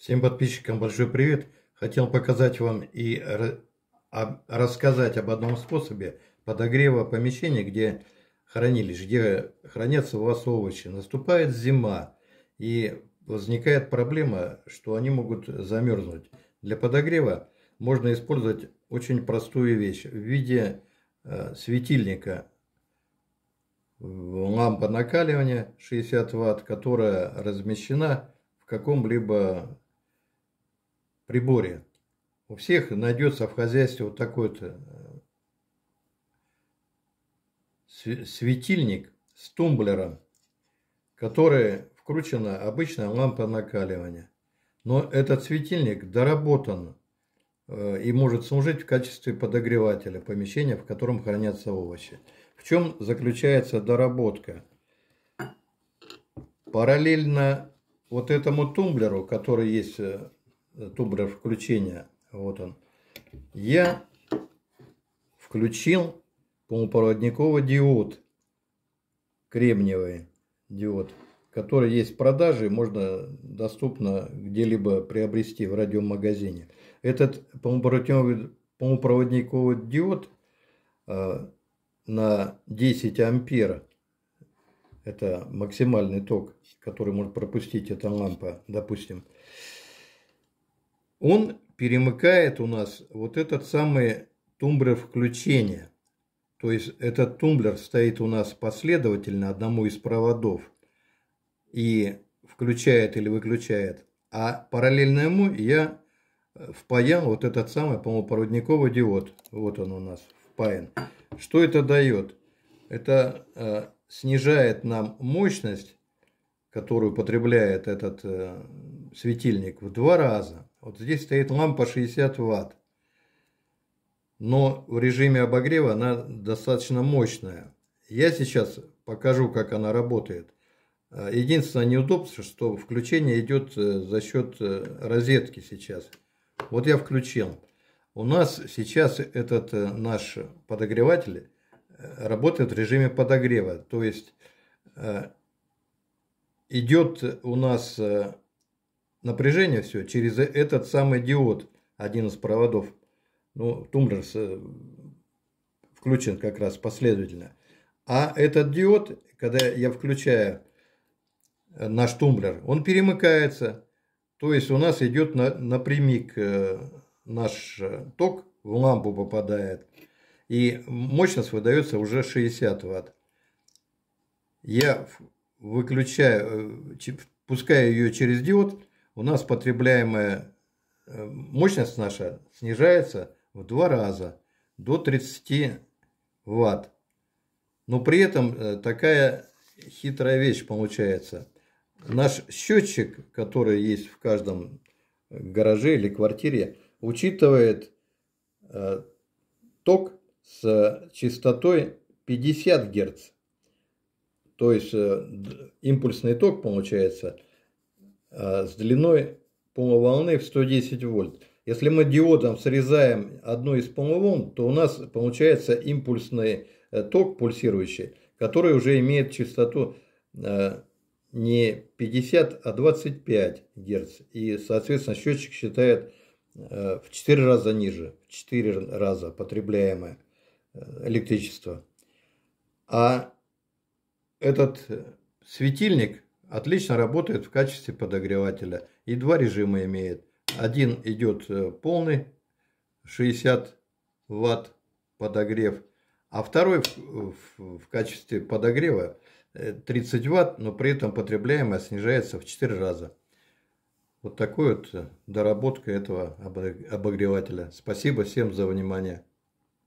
Всем подписчикам большой привет. Хотел показать вам и рассказать об одном способе подогрева помещения, где хранились, где хранятся у вас овощи. Наступает зима и возникает проблема, что они могут замерзнуть. Для подогрева можно использовать очень простую вещь в виде э, светильника лампа накаливания 60 Вт, которая размещена в каком-либо приборе. У всех найдется в хозяйстве вот такой-то э, светильник с тумблером, который вкручена обычная лампа накаливания. Но этот светильник доработан э, и может служить в качестве подогревателя помещения, в котором хранятся овощи. В чем заключается доработка? Параллельно вот этому тумблеру, который есть э, тумблер включения. Вот он. Я включил полупроводниковый диод. Кремниевый диод, который есть в продаже, можно доступно где-либо приобрести в радиомагазине. Этот полупроводниковый, полупроводниковый диод э, на 10 ампер это максимальный ток, который может пропустить эта лампа, допустим, он перемыкает у нас вот этот самый тумблер включения. То есть этот тумблер стоит у нас последовательно одному из проводов и включает или выключает. А параллельно ему я впаял вот этот самый, по-моему, проводниковый диод. Вот он у нас впаян. Что это дает? Это э, снижает нам мощность, которую потребляет этот э, светильник в два раза. Вот здесь стоит лампа 60 ватт. Но в режиме обогрева она достаточно мощная. Я сейчас покажу, как она работает. Э, единственное неудобство, что включение идет э, за счет э, розетки сейчас. Вот я включил. У нас сейчас этот наш подогреватель работает в режиме подогрева. То есть идет у нас напряжение все через э, этот самый диод, один из проводов. Ну, тумблер э, включен как раз последовательно. А этот диод, когда я включаю э, наш тумблер, он перемыкается. То есть у нас идет на, напрямик наш ток, в лампу попадает. И мощность выдается уже 60 ватт. Я выключаю, пускаю ее через диод, у нас потребляемая э, мощность наша снижается в два раза до 30 ватт. Но при этом э, такая хитрая вещь получается. Наш счетчик, который есть в каждом гараже или квартире, учитывает э, ток с частотой 50 Гц. То есть импульсный ток получается – Э, с длиной полуволны в 110 вольт. Если мы диодом срезаем одну из полуволн, то у нас получается импульсный э, ток пульсирующий, который уже имеет частоту э, не 50, а 25 Гц. И, соответственно, счетчик считает в 4 раза ниже, в 4 раза потребляемое электричество. А этот светильник Отлично работает в качестве подогревателя. И два режима имеет. Один идет э, полный, 60 ватт подогрев. А второй в, в, в качестве подогрева 30 э, ватт, но при этом потребляемость а снижается в 4 раза. Вот такой вот э, доработка этого обогревателя. Спасибо всем за внимание.